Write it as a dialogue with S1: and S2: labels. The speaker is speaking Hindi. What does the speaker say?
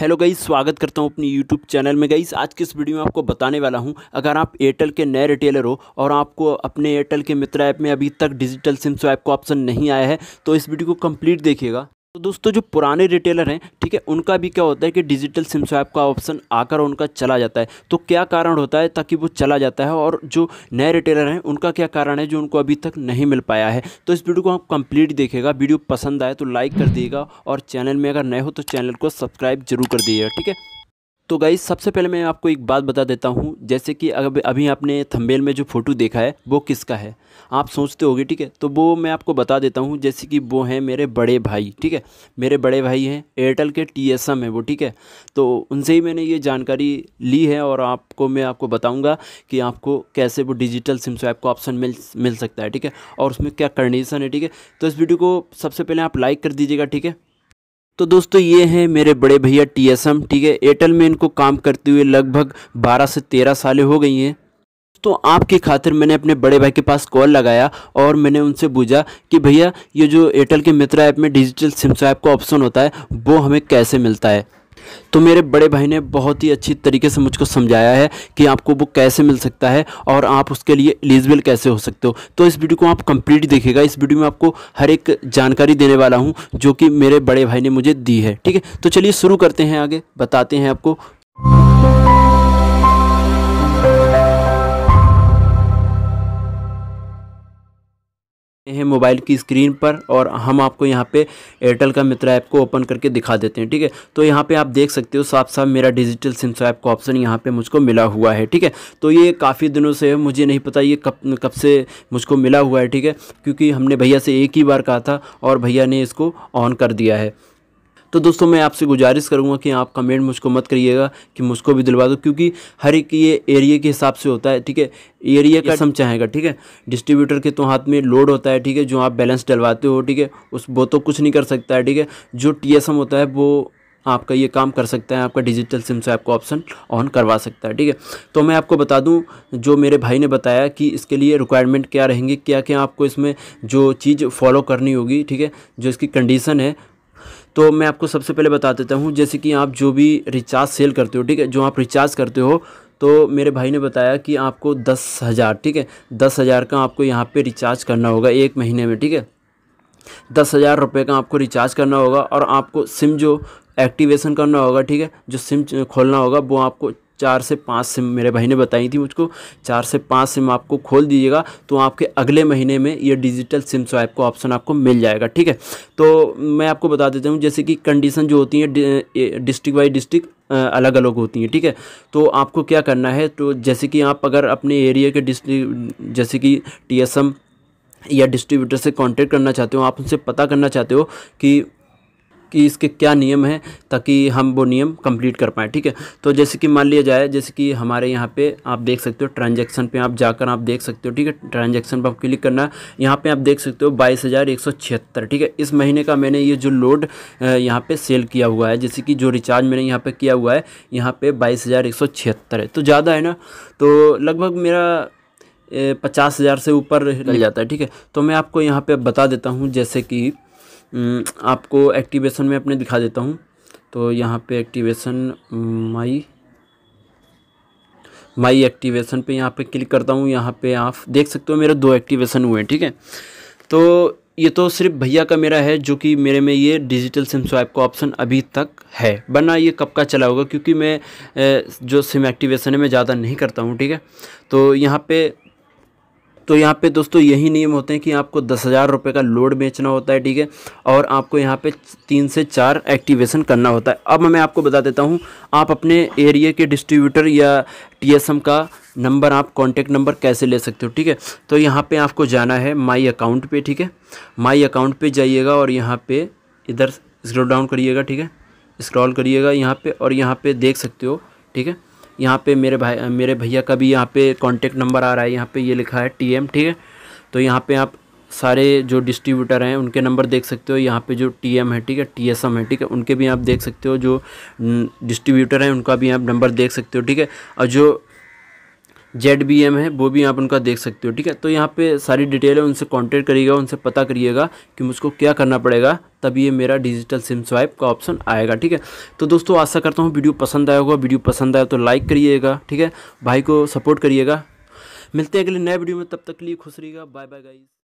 S1: हेलो गाइज स्वागत करता हूँ अपनी यूट्यूब चैनल में गाइज आज के इस वीडियो में आपको बताने वाला हूँ अगर आप एयरटेल के नए रिटेलर हो और आपको अपने एयरटेल के मित्र ऐप में अभी तक डिजिटल सिम स्वैप का ऑप्शन नहीं आया है तो इस वीडियो को कंप्लीट देखिएगा तो दोस्तों जो पुराने रिटेलर हैं ठीक है उनका भी क्या होता है कि डिजिटल सिम स्वैप का ऑप्शन आकर उनका चला जाता है तो क्या कारण होता है ताकि वो चला जाता है और जो नए रिटेलर हैं उनका क्या कारण है जो उनको अभी तक नहीं मिल पाया है तो इस वीडियो को आप कंप्लीट देखेगा वीडियो पसंद आए तो लाइक कर दिएगा और चैनल में अगर नए हो तो चैनल को सब्सक्राइब जरूर कर दिएगा ठीक है तो गाइज सबसे पहले मैं आपको एक बात बता देता हूँ जैसे कि अगर अभी आपने थंबेल में जो फ़ोटो देखा है वो किसका है आप सोचते होगे ठीक है तो वो मैं आपको बता देता हूँ जैसे कि वो हैं मेरे बड़े भाई ठीक है मेरे बड़े भाई हैं एयरटेल के टी एस एम है वो ठीक है तो उनसे ही मैंने ये जानकारी ली है और आपको मैं आपको बताऊँगा कि आपको कैसे वो डिजिटल सिम स्वैप का ऑप्शन मिल मिल सकता है ठीक है और उसमें क्या कंडीशन है ठीक है तो इस वीडियो को सबसे पहले आप लाइक कर दीजिएगा ठीक है तो दोस्तों ये हैं मेरे बड़े भैया टी एस एम ठीक है एयरटेल में इनको काम करते हुए लगभग 12 से 13 सालें हो गई हैं तो आपकी खातिर मैंने अपने बड़े भाई के पास कॉल लगाया और मैंने उनसे पूछा कि भैया ये जो एयरटेल के मित्रा ऐप में डिजिटल सिम स्वैप का ऑप्शन होता है वो हमें कैसे मिलता है तो मेरे बड़े भाई ने बहुत ही अच्छी तरीके से मुझको समझाया है कि आपको वो कैसे मिल सकता है और आप उसके लिए एलिजिबल कैसे हो सकते हो तो इस वीडियो को आप कंप्लीट देखेगा इस वीडियो में आपको हर एक जानकारी देने वाला हूँ जो कि मेरे बड़े भाई ने मुझे दी है ठीक है तो चलिए शुरू करते हैं आगे बताते हैं आपको मोबाइल की स्क्रीन पर और हम आपको यहाँ पे एयरटेल का मित्र ऐप को ओपन करके दिखा देते हैं ठीक है तो यहाँ पे आप देख सकते हो साफ साफ मेरा डिजिटल सिम स्वैप का ऑप्शन यहाँ पे मुझको मिला हुआ है ठीक है तो ये काफ़ी दिनों से मुझे नहीं पता ये कब कब से मुझको मिला हुआ है ठीक है क्योंकि हमने भैया से एक ही बार कहा था और भैया ने इसको ऑन कर दिया है तो दोस्तों मैं आपसे गुजारिश करूँगा कि आप कमेंट मुझको मत करिएगा कि मुझको भी दिलवा दो क्योंकि हर एक ये एरिए के हिसाब से होता है ठीक है एरिया का सम चाहेगा ठीक है डिस्ट्रीब्यूटर के तो हाथ में लोड होता है ठीक है जो आप बैलेंस डलवाते हो ठीक है उस वो तो कुछ नहीं कर सकता है ठीक है जो टी होता है वो आपका ये काम कर सकता है आपका डिजिटल सिम से आपको ऑप्शन ऑन करवा सकता है ठीक है तो मैं आपको बता दूं जो मेरे भाई ने बताया कि इसके लिए रिक्वायरमेंट क्या रहेंगी क्या क्या आपको इसमें जो चीज़ फॉलो करनी होगी ठीक है जो इसकी कंडीशन है तो मैं आपको सबसे पहले बता देता हूँ जैसे कि आप जो भी रिचार्ज सेल करते हो ठीक है जो आप रिचार्ज करते हो तो मेरे भाई ने बताया कि आपको दस हज़ार ठीक है दस हज़ार का आपको यहाँ पे रिचार्ज करना होगा एक महीने में ठीक है दस हज़ार रुपये का आपको रिचार्ज करना होगा और आपको सिम जो एक्टिवेशन करना होगा ठीक है जो सिम खोलना होगा वो आपको चार से पाँच सिम मेरे भाई ने बताई थी मुझको चार से पाँच सिम आपको खोल दीजिएगा तो आपके अगले महीने में ये डिजिटल सिम स्वाइप का ऑप्शन आपको मिल जाएगा ठीक है तो मैं आपको बता देता हूँ जैसे कि कंडीशन जो होती है डिस्ट्रिक्ट बाई डिस्ट्रिक्ट अलग अलग होती हैं ठीक है तो आपको क्या करना है तो जैसे कि आप अगर अपने एरिया के डिस्ट्रिक्ट जैसे कि टी या डिस्ट्रीब्यूटर से कांटेक्ट करना चाहते हो आप उनसे पता करना चाहते हो कि कि इसके क्या नियम हैं ताकि हम वो नियम कंप्लीट कर पाएँ ठीक है तो जैसे कि मान लिया जाए जैसे कि हमारे यहाँ पे आप देख सकते हो ट्रांजेक्शन पे आप जाकर आप देख सकते हो ठीक है ट्रांजेक्शन पर आप क्लिक करना है यहाँ पर आप देख सकते हो बाईस हज़ार एक सौ छिहत्तर ठीक है इस महीने का मैंने ये जो लोड यहाँ पर सेल किया हुआ है जैसे कि जो रिचार्ज मैंने यहाँ पर किया हुआ है यहाँ पर बाईस हज़ार एक सौ छिहत्तर है तो ज़्यादा है ना तो लगभग मेरा पचास हज़ार से ऊपर लग जाता है ठीक है तो मैं आपको यहाँ पे बता देता हूँ जैसे कि आपको एक्टिवेशन में अपने दिखा देता हूँ तो यहाँ पे एक्टिवेशन माई माई एक्टिवेशन पे यहाँ पे क्लिक करता हूँ यहाँ पे आप देख सकते हो मेरे दो एक्टिवेशन हुए हैं ठीक है तो ये तो सिर्फ भैया का मेरा है जो कि मेरे में ये डिजिटल सिम स्वाइप का ऑप्शन अभी तक है वरना ये कब का चला होगा क्योंकि मैं जो सिम एक्टिवेशन है मैं ज़्यादा नहीं करता हूँ ठीक है तो यहाँ पे तो यहाँ पे दोस्तों यही नियम होते हैं कि आपको दस हज़ार रुपये का लोड बेचना होता है ठीक है और आपको यहाँ पे तीन से चार एक्टिवेशन करना होता है अब मैं आपको बता देता हूँ आप अपने एरिया के डिस्ट्रीब्यूटर या टीएसएम का नंबर आप कॉन्टैक्ट नंबर कैसे ले सकते हो ठीक है तो यहाँ पर आपको जाना है माई अकाउंट पर ठीक है माई अकाउंट पर जाइएगा और यहाँ पर इधर स्क्रोल डाउन करिएगा ठीक है स्क्रॉल करिएगा यहाँ पे और यहाँ पे देख सकते हो ठीक है यहाँ पे मेरे भाई मेरे भैया का भी यहाँ पे कांटेक्ट नंबर आ रहा है यहाँ पे ये लिखा है टी एम ठीक है तो यहाँ पे आप सारे जो डिस्ट्रीब्यूटर हैं उनके नंबर देख सकते हो यहाँ पे जो टी एम है ठीक है टी एस एम है ठीक है उनके भी आप देख सकते हो जो डिस्ट्रीब्यूटर हैं उनका भी आप नंबर देख सकते हो ठीक है और जो जेड बी एम है वो भी आप उनका देख सकते हो ठीक है तो यहाँ पे सारी डिटेल है उनसे कांटेक्ट करिएगा उनसे पता करिएगा कि मुझको क्या करना पड़ेगा तब ये मेरा डिजिटल सिम स्वाइप का ऑप्शन आएगा ठीक है तो दोस्तों आशा करता हूँ वीडियो पसंद आया होगा वीडियो पसंद आया तो लाइक करिएगा ठीक है भाई को सपोर्ट करिएगा मिलते हैं अगले नए वीडियो में तब तक के लिए खुश रहिएगा बाय बाय गाइज